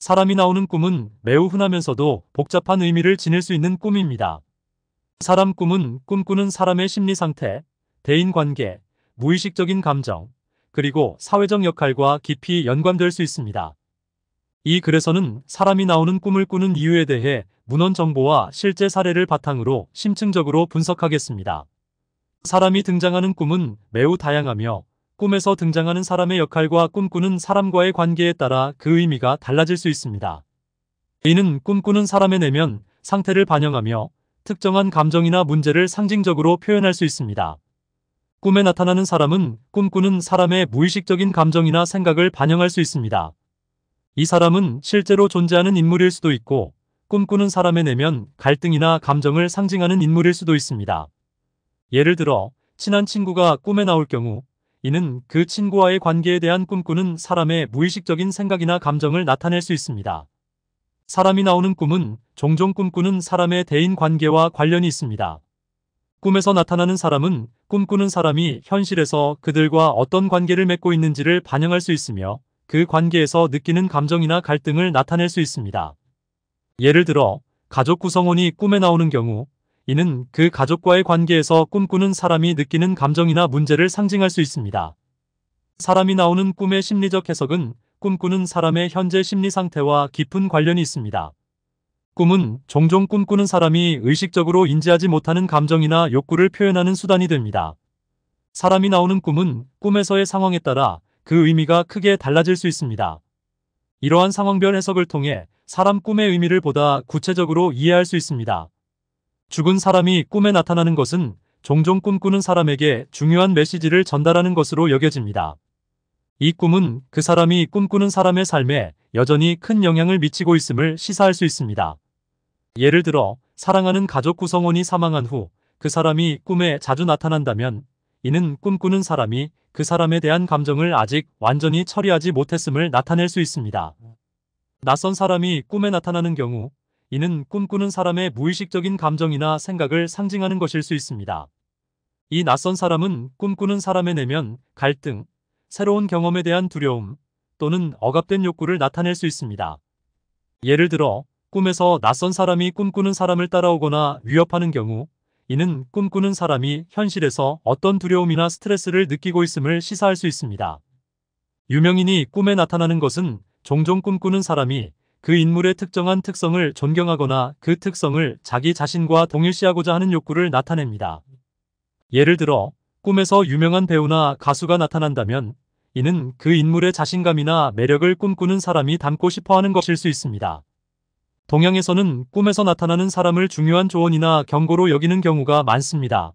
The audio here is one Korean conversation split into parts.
사람이 나오는 꿈은 매우 흔하면서도 복잡한 의미를 지닐 수 있는 꿈입니다. 사람 꿈은 꿈꾸는 사람의 심리 상태, 대인 관계, 무의식적인 감정, 그리고 사회적 역할과 깊이 연관될 수 있습니다. 이 글에서는 사람이 나오는 꿈을 꾸는 이유에 대해 문헌 정보와 실제 사례를 바탕으로 심층적으로 분석하겠습니다. 사람이 등장하는 꿈은 매우 다양하며 꿈에서 등장하는 사람의 역할과 꿈꾸는 사람과의 관계에 따라 그 의미가 달라질 수 있습니다. 이는 꿈꾸는 사람의 내면 상태를 반영하며 특정한 감정이나 문제를 상징적으로 표현할 수 있습니다. 꿈에 나타나는 사람은 꿈꾸는 사람의 무의식적인 감정이나 생각을 반영할 수 있습니다. 이 사람은 실제로 존재하는 인물일 수도 있고 꿈꾸는 사람의 내면 갈등이나 감정을 상징하는 인물일 수도 있습니다. 예를 들어 친한 친구가 꿈에 나올 경우 이는 그 친구와의 관계에 대한 꿈꾸는 사람의 무의식적인 생각이나 감정을 나타낼 수 있습니다. 사람이 나오는 꿈은 종종 꿈꾸는 사람의 대인 관계와 관련이 있습니다. 꿈에서 나타나는 사람은 꿈꾸는 사람이 현실에서 그들과 어떤 관계를 맺고 있는지를 반영할 수 있으며 그 관계에서 느끼는 감정이나 갈등을 나타낼 수 있습니다. 예를 들어 가족 구성원이 꿈에 나오는 경우 이는 그 가족과의 관계에서 꿈꾸는 사람이 느끼는 감정이나 문제를 상징할 수 있습니다. 사람이 나오는 꿈의 심리적 해석은 꿈꾸는 사람의 현재 심리 상태와 깊은 관련이 있습니다. 꿈은 종종 꿈꾸는 사람이 의식적으로 인지하지 못하는 감정이나 욕구를 표현하는 수단이 됩니다. 사람이 나오는 꿈은 꿈에서의 상황에 따라 그 의미가 크게 달라질 수 있습니다. 이러한 상황별 해석을 통해 사람 꿈의 의미를 보다 구체적으로 이해할 수 있습니다. 죽은 사람이 꿈에 나타나는 것은 종종 꿈꾸는 사람에게 중요한 메시지를 전달하는 것으로 여겨집니다. 이 꿈은 그 사람이 꿈꾸는 사람의 삶에 여전히 큰 영향을 미치고 있음을 시사할 수 있습니다. 예를 들어 사랑하는 가족 구성원이 사망한 후 그 사람이 꿈에 자주 나타난다면 이는 꿈꾸는 사람이 그 사람에 대한 감정을 아직 완전히 처리하지 못했음을 나타낼 수 있습니다. 낯선 사람이 꿈에 나타나는 경우 이는 꿈꾸는 사람의 무의식적인 감정이나 생각을 상징하는 것일 수 있습니다. 이 낯선 사람은 꿈꾸는 사람의 내면 갈등, 새로운 경험에 대한 두려움 또는 억압된 욕구를 나타낼 수 있습니다. 예를 들어 꿈에서 낯선 사람이 꿈꾸는 사람을 따라오거나 위협하는 경우 이는 꿈꾸는 사람이 현실에서 어떤 두려움이나 스트레스를 느끼고 있음을 시사할 수 있습니다. 유명인이 꿈에 나타나는 것은 종종 꿈꾸는 사람이 그 인물의 특정한 특성을 존경하거나 그 특성을 자기 자신과 동일시하고자 하는 욕구를 나타냅니다. 예를 들어 꿈에서 유명한 배우나 가수가 나타난다면 이는 그 인물의 자신감이나 매력을 꿈꾸는 사람이 닮고 싶어하는 것일 수 있습니다. 동양에서는 꿈에서 나타나는 사람을 중요한 조언이나 경고로 여기는 경우가 많습니다.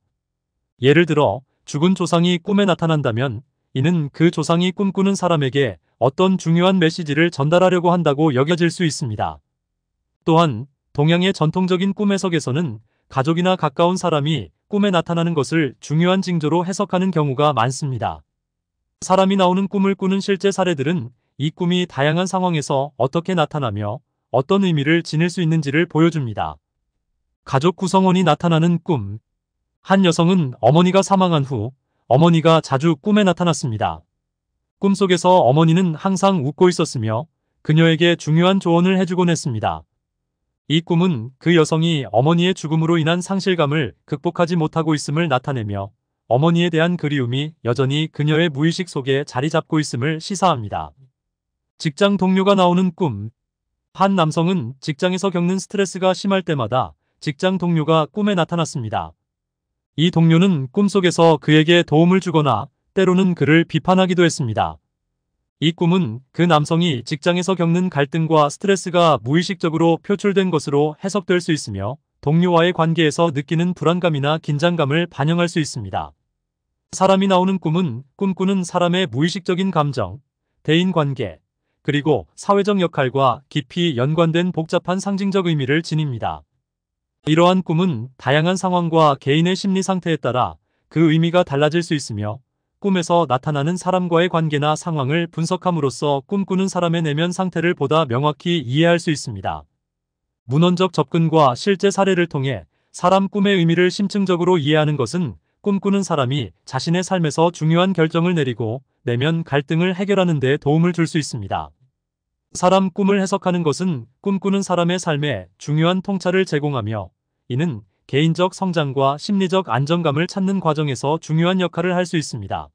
예를 들어 죽은 조상이 꿈에 나타난다면 이는 그 조상이 꿈꾸는 사람에게 어떤 중요한 메시지를 전달하려고 한다고 여겨질 수 있습니다. 또한 동양의 전통적인 꿈 해석에서는 가족이나 가까운 사람이 꿈에 나타나는 것을 중요한 징조로 해석하는 경우가 많습니다. 사람이 나오는 꿈을 꾸는 실제 사례들은 이 꿈이 다양한 상황에서 어떻게 나타나며 어떤 의미를 지닐 수 있는지를 보여줍니다. 가족 구성원이 나타나는 꿈. 한 여성은 어머니가 사망한 후 어머니가 자주 꿈에 나타났습니다. 꿈속에서 어머니는 항상 웃고 있었으며 그녀에게 중요한 조언을 해주곤 했습니다. 이 꿈은 그 여성이 어머니의 죽음으로 인한 상실감을 극복하지 못하고 있음을 나타내며 어머니에 대한 그리움이 여전히 그녀의 무의식 속에 자리 잡고 있음을 시사합니다. 직장 동료가 나오는 꿈. 한 남성은 직장에서 겪는 스트레스가 심할 때마다 직장 동료가 꿈에 나타났습니다. 이 동료는 꿈속에서 그에게 도움을 주거나 때로는 그를 비판하기도 했습니다. 이 꿈은 그 남성이 직장에서 겪는 갈등과 스트레스가 무의식적으로 표출된 것으로 해석될 수 있으며 동료와의 관계에서 느끼는 불안감이나 긴장감을 반영할 수 있습니다. 사람이 나오는 꿈은 꿈꾸는 사람의 무의식적인 감정, 대인관계, 그리고 사회적 역할과 깊이 연관된 복잡한 상징적 의미를 지닙니다. 이러한 꿈은 다양한 상황과 개인의 심리 상태에 따라 그 의미가 달라질 수 있으며 꿈에서 나타나는 사람과의 관계나 상황을 분석함으로써 꿈꾸는 사람의 내면 상태를 보다 명확히 이해할 수 있습니다. 문헌적 접근과 실제 사례를 통해 사람 꿈의 의미를 심층적으로 이해하는 것은 꿈꾸는 사람이 자신의 삶에서 중요한 결정을 내리고 내면 갈등을 해결하는 데 도움을 줄 수 있습니다. 사람 꿈을 해석하는 것은 꿈꾸는 사람의 삶에 중요한 통찰을 제공하며 이는 개인적 성장과 심리적 안정감을 찾는 과정에서 중요한 역할을 할 수 있습니다.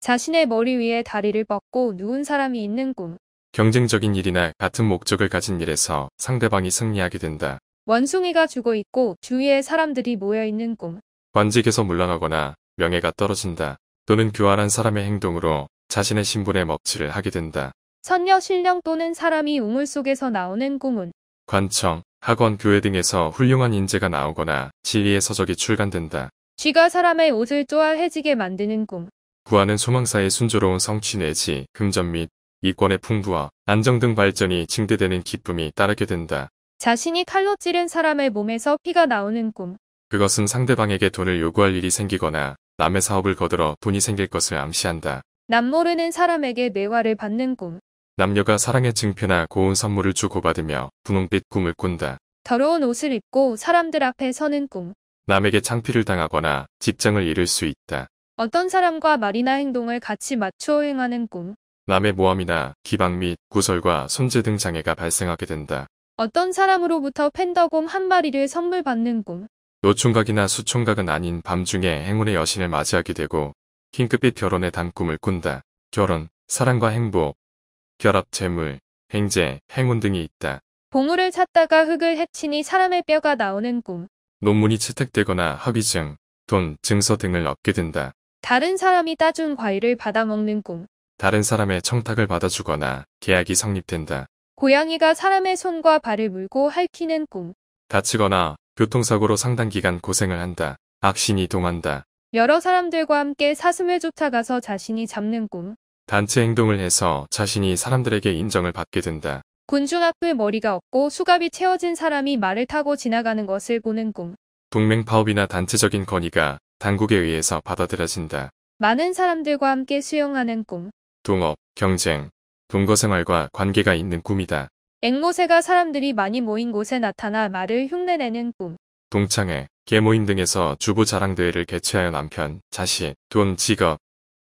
자신의 머리 위에 다리를 뻗고 누운 사람이 있는 꿈. 경쟁적인 일이나 같은 목적을 가진 일에서 상대방이 승리하게 된다. 원숭이가 죽어 있고 주위에 사람들이 모여 있는 꿈. 관직에서 물러나거나 명예가 떨어진다. 또는 교활한 사람의 행동으로 자신의 신분에 먹칠을 하게 된다. 선녀 신령 또는 사람이 우물 속에서 나오는 꿈은 관청, 학원, 교회 등에서 훌륭한 인재가 나오거나 진리의 서적이 출간된다. 쥐가 사람의 옷을 쪼아해지게 만드는 꿈. 구하는 소망사의 순조로운 성취 내지 금전 및 이권의 풍부와 안정 등 발전이 증대되는 기쁨이 따르게 된다. 자신이 칼로 찌른 사람의 몸에서 피가 나오는 꿈. 그것은 상대방에게 돈을 요구할 일이 생기거나 남의 사업을 거들어 돈이 생길 것을 암시한다. 남 모르는 사람에게 매화를 받는 꿈. 남녀가 사랑의 증표나 고운 선물을 주고받으며 분홍빛 꿈을 꾼다. 더러운 옷을 입고 사람들 앞에 서는 꿈. 남에게 창피를 당하거나 직장을 잃을 수 있다. 어떤 사람과 말이나 행동을 같이 맞추어 행하는 꿈. 남의 모함이나 기방 및 구설과 손재 등 장애가 발생하게 된다. 어떤 사람으로부터 팬더곰 한 마리를 선물 받는 꿈. 노총각이나 수총각은 아닌 밤중에 행운의 여신을 맞이하게 되고 흰크빛 결혼의 단꿈을 꾼다. 결혼, 사랑과 행복, 결합 재물, 행재, 행운 등이 있다. 보물을 찾다가 흙을 해치니 사람의 뼈가 나오는 꿈. 논문이 채택되거나 합의증, 돈, 증서 등을 얻게 된다. 다른 사람이 따준 과일을 받아먹는 꿈. 다른 사람의 청탁을 받아주거나 계약이 성립된다. 고양이가 사람의 손과 발을 물고 핥히는 꿈. 다치거나 교통사고로 상당 기간 고생을 한다. 악신이 동한다. 여러 사람들과 함께 사슴을 쫓아가서 자신이 잡는 꿈. 단체 행동을 해서 자신이 사람들에게 인정을 받게 된다. 군중 앞을 머리가 없고 수갑이 채워진 사람이 말을 타고 지나가는 것을 보는 꿈. 동맹 파업이나 단체적인 건의가 당국에 의해서 받아들여진다. 많은 사람들과 함께 수용하는 꿈. 동업, 경쟁, 동거생활과 관계가 있는 꿈이다. 앵무새가 사람들이 많이 모인 곳에 나타나 말을 흉내내는 꿈. 동창회, 개모임 등에서 주부 자랑대회를 개최하여 남편, 자식, 돈, 직업,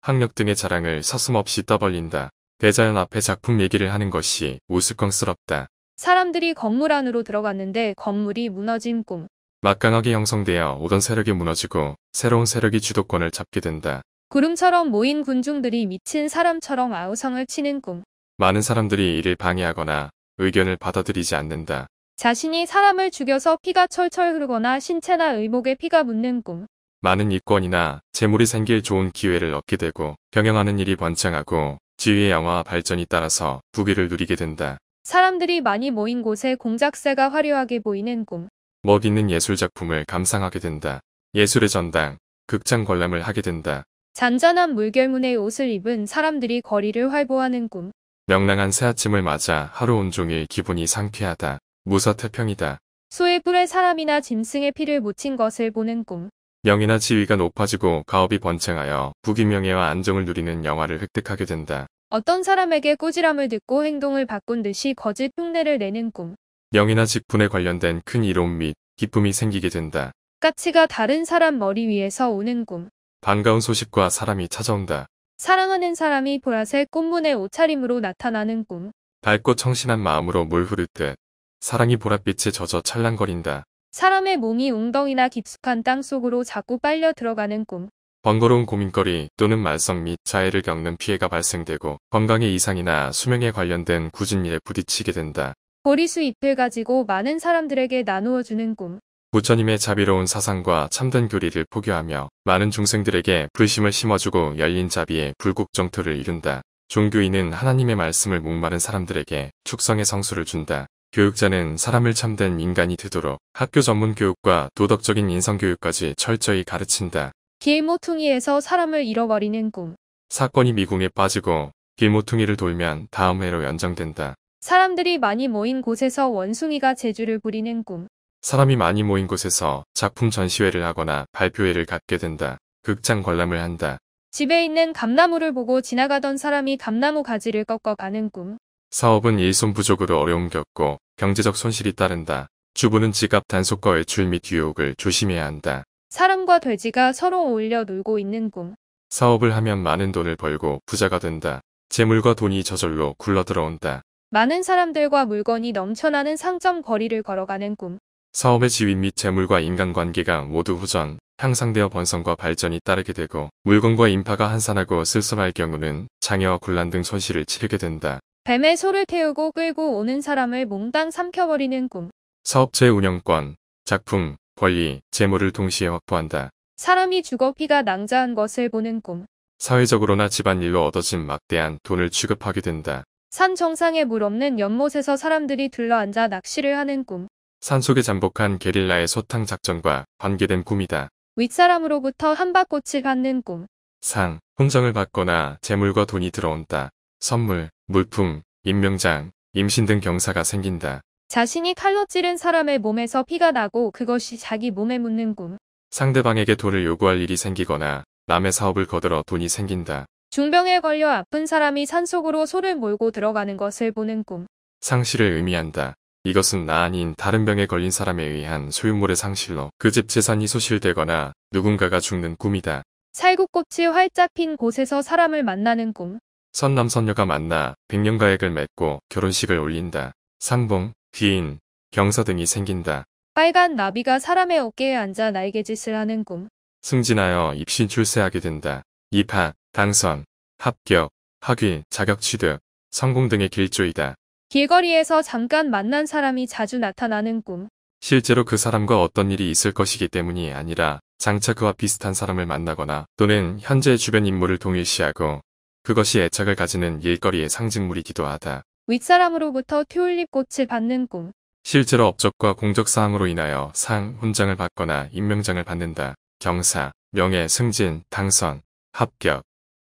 학력 등의 자랑을 서슴없이 떠벌린다. 대자연 앞에 작품 얘기를 하는 것이 우스꽝스럽다. 사람들이 건물 안으로 들어갔는데 건물이 무너진 꿈. 막강하게 형성되어 오던 세력이 무너지고 새로운 세력이 주도권을 잡게 된다. 구름처럼 모인 군중들이 미친 사람처럼 아우성을 치는 꿈. 많은 사람들이 이를 방해하거나 의견을 받아들이지 않는다. 자신이 사람을 죽여서 피가 철철 흐르거나 신체나 의복에 피가 묻는 꿈. 많은 이권이나 재물이 생길 좋은 기회를 얻게 되고 경영하는 일이 번창하고 지위의 양화와 발전이 따라서 부귀를 누리게 된다. 사람들이 많이 모인 곳에 공작새가 화려하게 보이는 꿈. 멋있는 예술 작품을 감상하게 된다. 예술의 전당, 극장 관람을 하게 된다. 잔잔한 물결문에 옷을 입은 사람들이 거리를 활보하는 꿈. 명랑한 새 아침을 맞아 하루 온종일 기분이 상쾌하다. 무사태평이다. 소의 뿔에 사람이나 짐승의 피를 묻힌 것을 보는 꿈. 명이나 지위가 높아지고 가업이 번창하여 부귀명예와 안정을 누리는 영화를 획득하게 된다. 어떤 사람에게 꾸지람을 듣고 행동을 바꾼 듯이 거짓 흉내를 내는 꿈. 명이나 직분에 관련된 큰이론및 기쁨이 생기게 된다. 까치가 다른 사람 머리 위에서 오는 꿈. 반가운 소식과 사람이 찾아온다. 사랑하는 사람이 보라색 꽃문의 옷차림으로 나타나는 꿈. 밝고 청신한 마음으로 물흐르듯 사랑이 보랏빛에 젖어 찰랑거린다. 사람의 몸이 웅덩이나 깊숙한 땅속으로 자꾸 빨려 들어가는 꿈. 번거로운 고민거리 또는 말썽 및 자해를 겪는 피해가 발생되고 건강의 이상이나 수명에 관련된 구은일에 부딪히게 된다. 보리수 잎을 가지고 많은 사람들에게 나누어주는 꿈. 부처님의 자비로운 사상과 참된 교리를 포교하며 많은 중생들에게 불심을 심어주고 열린 자비의 불국정토를 이룬다. 종교인은 하나님의 말씀을 목마른 사람들에게 축성의 성수를 준다. 교육자는 사람을 참된 인간이 되도록 학교 전문 교육과 도덕적인 인성교육까지 철저히 가르친다. 길모퉁이에서 사람을 잃어버리는 꿈. 사건이 미궁에 빠지고 길모퉁이를 돌면 다음 해로 연장된다. 사람들이 많이 모인 곳에서 원숭이가 재주를 부리는 꿈. 사람이 많이 모인 곳에서 작품 전시회를 하거나 발표회를 갖게 된다. 극장 관람을 한다. 집에 있는 감나무를 보고 지나가던 사람이 감나무 가지를 꺾어 가는 꿈. 사업은 일손 부족으로 어려움 겪고 경제적 손실이 따른다. 주부는 지갑 단속과 외출 및 유혹을 조심해야 한다. 사람과 돼지가 서로 어울려 놀고 있는 꿈. 사업을 하면 많은 돈을 벌고 부자가 된다. 재물과 돈이 저절로 굴러들어온다. 많은 사람들과 물건이 넘쳐나는 상점 거리를 걸어가는 꿈. 사업의 지위 및 재물과 인간관계가 모두 호전, 향상되어 번성과 발전이 따르게 되고 물건과 인파가 한산하고 쓸쓸할 경우는 장애와 곤란 등 손실을 치르게 된다. 뱀에 소를 태우고 끌고 오는 사람을 몽땅 삼켜버리는 꿈. 사업체 운영권, 작품, 권리, 재물을 동시에 확보한다. 사람이 죽어 피가 낭자한 것을 보는 꿈. 사회적으로나 집안일로 얻어진 막대한 돈을 취급하게 된다. 산 정상에 물 없는 연못에서 사람들이 둘러앉아 낚시를 하는 꿈. 산속에 잠복한 게릴라의 소탕 작전과 관계된 꿈이다. 윗사람으로부터 한바꽃을 갖는 꿈. 상, 훈장을 받거나 재물과 돈이 들어온다. 선물, 물품, 임명장, 임신 등 경사가 생긴다. 자신이 칼로 찌른 사람의 몸에서 피가 나고 그것이 자기 몸에 묻는 꿈. 상대방에게 돈을 요구할 일이 생기거나 남의 사업을 거들어 돈이 생긴다. 중병에 걸려 아픈 사람이 산속으로 소를 몰고 들어가는 것을 보는 꿈. 상실을 의미한다. 이것은 나 아닌 다른 병에 걸린 사람에 의한 소유물의 상실로 그 집 재산이 소실되거나 누군가가 죽는 꿈이다. 살구꽃이 활짝 핀 곳에서 사람을 만나는 꿈. 선남선녀가 만나 백년가액을 맺고 결혼식을 올린다. 상봉, 귀인, 경사 등이 생긴다. 빨간 나비가 사람의 어깨에 앉아 날개짓을 하는 꿈. 승진하여 입신 출세하게 된다. 입학, 당선, 합격, 학위, 자격 취득, 성공 등의 길조이다. 길거리에서 잠깐 만난 사람이 자주 나타나는 꿈. 실제로 그 사람과 어떤 일이 있을 것이기 때문이 아니라 장차 그와 비슷한 사람을 만나거나 또는 현재 주변 인물을 동일시하고 그것이 애착을 가지는 일거리의 상징물이기도 하다. 윗사람으로부터 튤립 꽃을 받는 꿈. 실제로 업적과 공적사항으로 인하여 상, 훈장을 받거나 임명장을 받는다. 경사, 명예, 승진, 당선, 합격,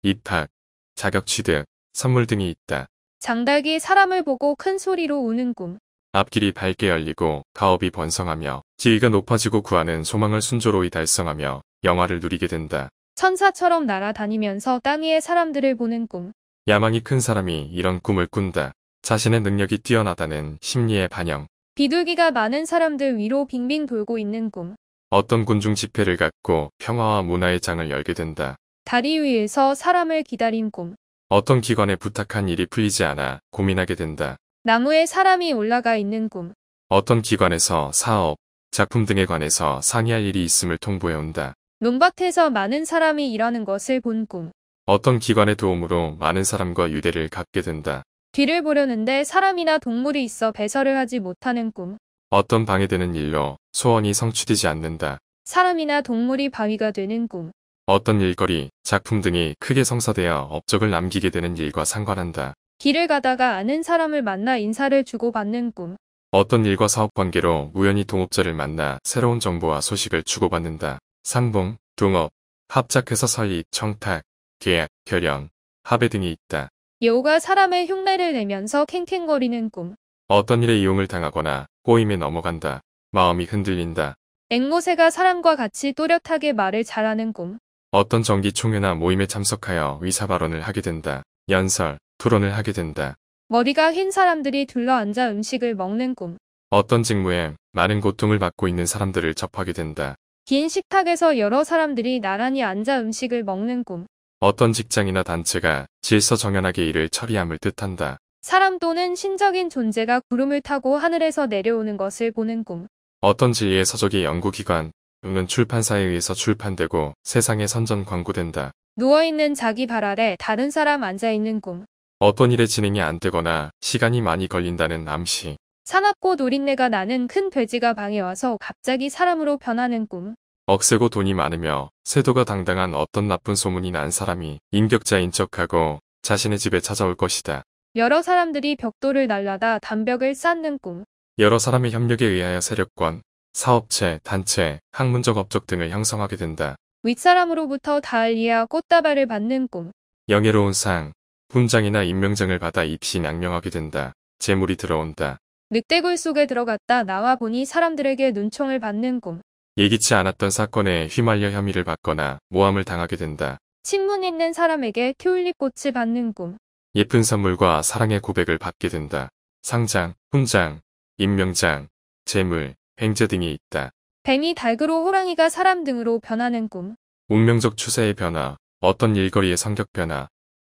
입학, 자격 취득, 선물 등이 있다. 장닭이 사람을 보고 큰 소리로 우는 꿈. 앞길이 밝게 열리고 가업이 번성하며 지위가 높아지고 구하는 소망을 순조로이 달성하며 영화를 누리게 된다. 천사처럼 날아다니면서 땅위에 사람들을 보는 꿈. 야망이 큰 사람이 이런 꿈을 꾼다. 자신의 능력이 뛰어나다는 심리의 반영. 비둘기가 많은 사람들 위로 빙빙 돌고 있는 꿈. 어떤 군중 집회를 갖고 평화와 문화의 장을 열게 된다. 다리 위에서 사람을 기다린 꿈. 어떤 기관에 부탁한 일이 풀리지 않아 고민하게 된다. 나무에 사람이 올라가 있는 꿈. 어떤 기관에서 사업, 작품 등에 관해서 상의할 일이 있음을 통보해온다. 논밭에서 많은 사람이 일하는 것을 본 꿈. 어떤 기관의 도움으로 많은 사람과 유대를 갖게 된다. 뒤를 보려는데 사람이나 동물이 있어 배설을 하지 못하는 꿈. 어떤 방해되는 일로 소원이 성취되지 않는다. 사람이나 동물이 방위가 되는 꿈. 어떤 일거리, 작품 등이 크게 성사되어 업적을 남기게 되는 일과 상관한다. 길을 가다가 아는 사람을 만나 인사를 주고받는 꿈. 어떤 일과 사업 관계로 우연히 동업자를 만나 새로운 정보와 소식을 주고받는다. 상봉, 동업, 합작해서 서입, 청탁, 계약, 결연 합의 등이 있다. 여우가 사람의 흉내를 내면서 캥캥거리는 꿈. 어떤 일에 이용을 당하거나 꼬임에 넘어간다. 마음이 흔들린다. 앵무새가 사람과 같이 또렷하게 말을 잘하는 꿈. 어떤 정기총회나 모임에 참석하여 의사 발언을 하게 된다. 연설, 토론을 하게 된다. 머리가 흰 사람들이 둘러앉아 음식을 먹는 꿈. 어떤 직무에 많은 고통을 받고 있는 사람들을 접하게 된다. 긴 식탁에서 여러 사람들이 나란히 앉아 음식을 먹는 꿈. 어떤 직장이나 단체가 질서정연하게 일을 처리함을 뜻한다. 사람 또는 신적인 존재가 구름을 타고 하늘에서 내려오는 것을 보는 꿈. 어떤 진리의 서적이 연구기관 또는 출판사에 의해서 출판되고 세상에 선전 광고된다. 누워있는 자기 발 아래 다른 사람 앉아있는 꿈. 어떤 일의 진행이 안 되거나 시간이 많이 걸린다는 암시. 사납고 노린내가 나는 큰 돼지가 방에 와서 갑자기 사람으로 변하는 꿈. 억세고 돈이 많으며 세도가 당당한 어떤 나쁜 소문이 난 사람이 인격자인 척하고 자신의 집에 찾아올 것이다. 여러 사람들이 벽돌을 날라다 담벽을 쌓는 꿈. 여러 사람의 협력에 의하여 세력권, 사업체, 단체, 학문적 업적 등을 형성하게 된다. 윗사람으로부터 달리아 꽃다발을 받는 꿈. 영예로운 상, 훈장이나 임명장을 받아 입시 낭명하게 된다. 재물이 들어온다. 늑대굴 속에 들어갔다 나와 보니 사람들에게 눈총을 받는 꿈. 예기치 않았던 사건에 휘말려 혐의를 받거나 모함을 당하게 된다. 친문 있는 사람에게 튤립꽃을 받는 꿈. 예쁜 선물과 사랑의 고백을 받게 된다. 상장, 훈장, 임명장, 재물, 횡재 등이 있다. 뱀이 달그로 호랑이가 사람 등으로 변하는 꿈. 운명적 추세의 변화, 어떤 일거리의 성격 변화,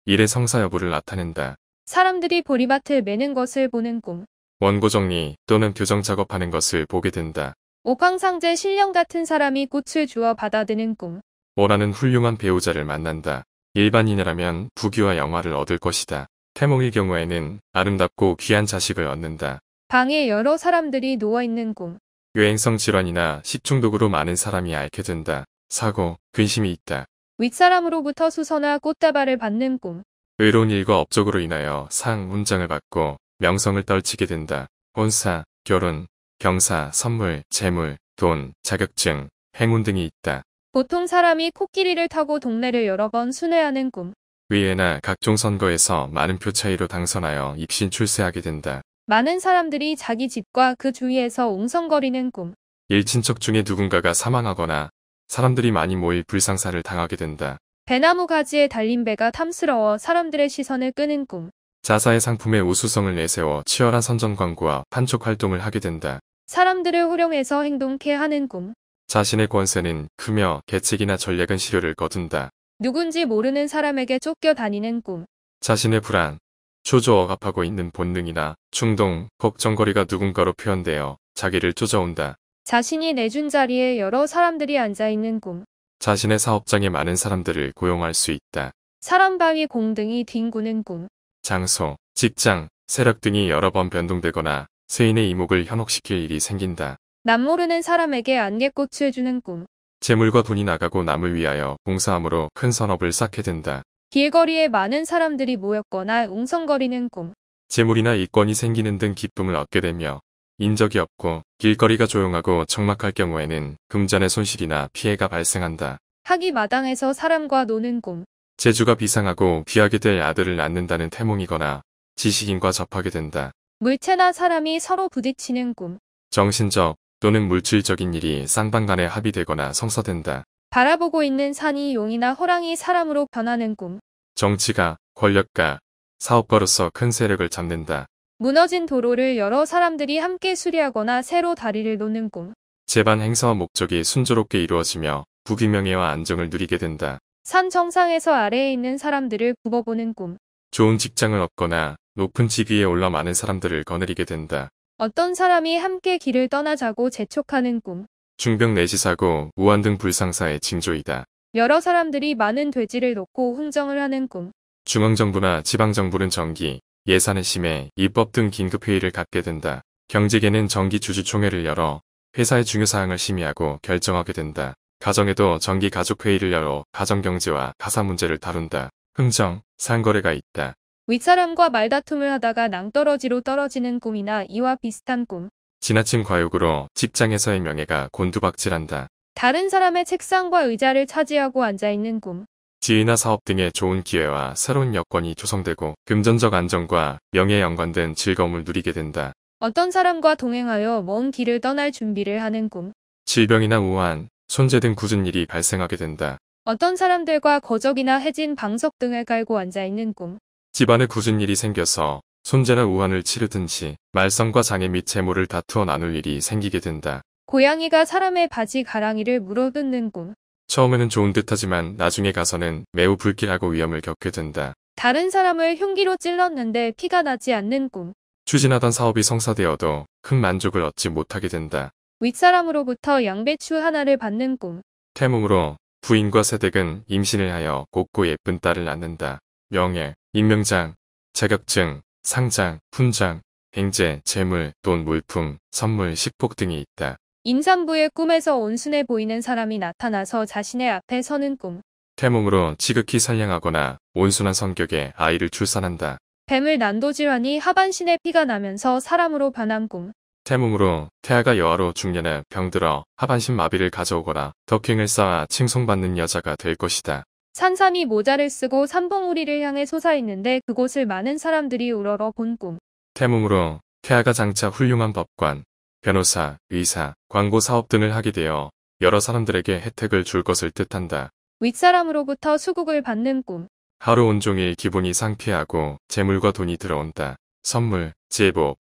일의 성사 여부를 나타낸다. 사람들이 보리밭을 매는 것을 보는 꿈. 원고 정리 또는 교정 작업하는 것을 보게 된다. 옥황상제 신령 같은 사람이 꽃을 주어 받아드는 꿈. 원하는 훌륭한 배우자를 만난다. 일반인이라면 부귀와 영화를 얻을 것이다. 태몽일 경우에는 아름답고 귀한 자식을 얻는다. 방에 여러 사람들이 누워있는 꿈. 유행성 질환이나 식중독으로 많은 사람이 앓게 된다. 사고, 근심이 있다. 윗사람으로부터 수선화 꽃다발을 받는 꿈. 의로운 일과 업적으로 인하여 상, 문장을 받고 명성을 떨치게 된다. 혼사, 결혼, 경사, 선물, 재물, 돈, 자격증, 행운 등이 있다. 보통 사람이 코끼리를 타고 동네를 여러 번 순회하는 꿈. 의회나 각종 선거에서 많은 표 차이로 당선하여 입신 출세하게 된다. 많은 사람들이 자기 집과 그 주위에서 웅성거리는 꿈. 일친척 중에 누군가가 사망하거나 사람들이 많이 모일 불상사를 당하게 된다. 배나무 가지에 달린 배가 탐스러워 사람들의 시선을 끄는 꿈. 자사의 상품의 우수성을 내세워 치열한 선전 광고와 판촉 활동을 하게 된다. 사람들을 호령해서 행동케 하는 꿈. 자신의 권세는 크며 계측이나 전략은 실효를 거둔다. 누군지 모르는 사람에게 쫓겨 다니는 꿈. 자신의 불안, 초조 억압하고 있는 본능이나 충동, 걱정거리가 누군가로 표현되어 자기를 쫓아온다. 자신이 내준 자리에 여러 사람들이 앉아있는 꿈. 자신의 사업장에 많은 사람들을 고용할 수 있다. 사람 바위 공등이 뒹구는 꿈. 장소, 직장, 세력 등이 여러 번 변동되거나 세인의 이목을 현혹시킬 일이 생긴다. 남 모르는 사람에게 안개꽃을 주는 꿈. 재물과 돈이 나가고 남을 위하여 봉사함으로 큰산업을 쌓게 된다. 길거리에 많은 사람들이 모였거나 웅성거리는 꿈. 재물이나 이권이 생기는 등 기쁨을 얻게 되며 인적이 없고 길거리가 조용하고 적막할 경우에는 금전의 손실이나 피해가 발생한다. 학기 마당에서 사람과 노는 꿈. 재주가 비상하고 귀하게 될 아들을 낳는다는 태몽이거나 지식인과 접하게 된다. 물체나 사람이 서로 부딪히는 꿈. 정신적 또는 물질적인 일이 쌍방간에 합의되거나 성사된다. 바라보고 있는 산이 용이나 호랑이 사람으로 변하는 꿈. 정치가, 권력가, 사업가로서 큰 세력을 잡는다. 무너진 도로를 여러 사람들이 함께 수리하거나 새로 다리를 놓는 꿈. 재반 행사와 목적이 순조롭게 이루어지며 부귀명예와 안정을 누리게 된다. 산 정상에서 아래에 있는 사람들을 굽어보는 꿈. 좋은 직장을 얻거나 높은 직위에 올라 많은 사람들을 거느리게 된다. 어떤 사람이 함께 길을 떠나자고 재촉하는 꿈. 중병 내시 사고, 우한 등 불상사의 징조이다. 여러 사람들이 많은 돼지를 놓고 흥정을 하는 꿈. 중앙정부나 지방정부는 정기, 예산은 심해, 입법 등 긴급회의를 갖게 된다. 경제계는 정기 주주총회를 열어 회사의 중요사항을 심의하고 결정하게 된다. 가정에도 정기 가족회의를 열어 가정경제와 가사 문제를 다룬다. 흥정, 상거래가 있다. 윗사람과 말다툼을 하다가 낭떠러지로 떨어지는 꿈이나 이와 비슷한 꿈. 지나친 과욕으로 직장에서의 명예가 곤두박질한다. 다른 사람의 책상과 의자를 차지하고 앉아있는 꿈. 지위나 사업 등의 좋은 기회와 새로운 여건이 조성되고 금전적 안정과 명예에 연관된 즐거움을 누리게 된다. 어떤 사람과 동행하여 먼 길을 떠날 준비를 하는 꿈. 질병이나 우환, 손재 등 굳은 일이 발생하게 된다. 어떤 사람들과 거적이나 해진 방석 등을 깔고 앉아있는 꿈. 집안에 굳은 일이 생겨서 손재나 우한을 치르든지 말썽과 장애 및 재물을 다투어 나눌 일이 생기게 된다. 고양이가 사람의 바지 가랑이를 물어뜯는 꿈. 처음에는 좋은 듯하지만 나중에 가서는 매우 불길하고 위험을 겪게 된다. 다른 사람을 흉기로 찔렀는데 피가 나지 않는 꿈. 추진하던 사업이 성사되어도 큰 만족을 얻지 못하게 된다. 윗사람으로부터 양배추 하나를 받는 꿈. 태몽으로 부인과 세댁은 임신을 하여 곱고 예쁜 딸을 낳는다. 명예, 임명장, 자격증, 상장, 훈장, 행제, 재물, 돈, 물품, 선물, 식복 등이 있다. 임산부의 꿈에서 온순해 보이는 사람이 나타나서 자신의 앞에 서는 꿈. 태몽으로 지극히 선량하거나 온순한 성격의 아이를 출산한다. 뱀을 난도질환이 하반신에 피가 나면서 사람으로 변한 꿈. 태몽으로 태아가 여아로 중년에 병들어 하반신 마비를 가져오거나 덕킹을 쌓아 칭송받는 여자가 될 것이다. 산삼이 모자를 쓰고 삼봉우리를 향해 솟아있는데 그곳을 많은 사람들이 우러러 본 꿈. 태몽으로 태아가 장차 훌륭한 법관, 변호사, 의사, 광고 사업 등을 하게 되어 여러 사람들에게 혜택을 줄 것을 뜻한다. 윗사람으로부터 수국을 받는 꿈. 하루 온종일 기분이 상쾌하고 재물과 돈이 들어온다. 선물, 제복,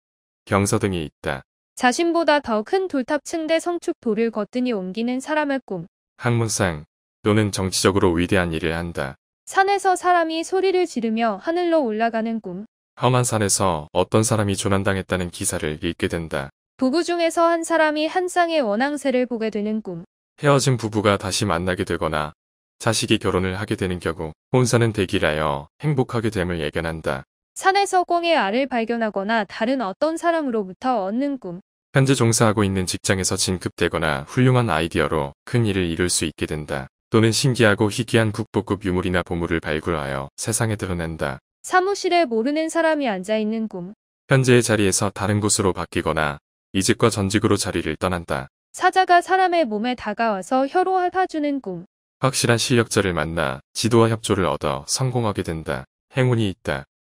경서 등이 있다. 자신보다 더 큰 돌탑 층대 성축 돌을 거뜬히 옮기는 사람의 꿈. 학문상, 또는 정치적으로 위대한 일을 한다. 산에서 사람이 소리를 지르며 하늘로 올라가는 꿈. 험한 산에서 어떤 사람이 조난당했다는 기사를 읽게 된다. 부부 중에서 한 사람이 한 쌍의 원앙새를 보게 되는 꿈. 헤어진 부부가 다시 만나게 되거나 자식이 결혼을 하게 되는 경우 혼사는 대기라여 행복하게 됨을 예견한다. 산에서 꿩의 알을 발견하거나 다른 어떤 사람으로부터 얻는 꿈. 현재 종사하고 있는 직장에서 진급되거나 훌륭한 아이디어로 큰 일을 이룰 수 있게 된다. 또는 신기하고 희귀한 국보급 유물이나 보물을 발굴하여 세상에 드러낸다. 사무실에 모르는 사람이 앉아있는 꿈. 현재의 자리에서 다른 곳으로 바뀌거나 이직과 전직으로 자리를 떠난다. 사자가 사람의 몸에 다가와서 혀로 핥아주는 꿈. 확실한 실력자를 만나 지도와 협조를 얻어 성공하게 된다. 행운이 있다.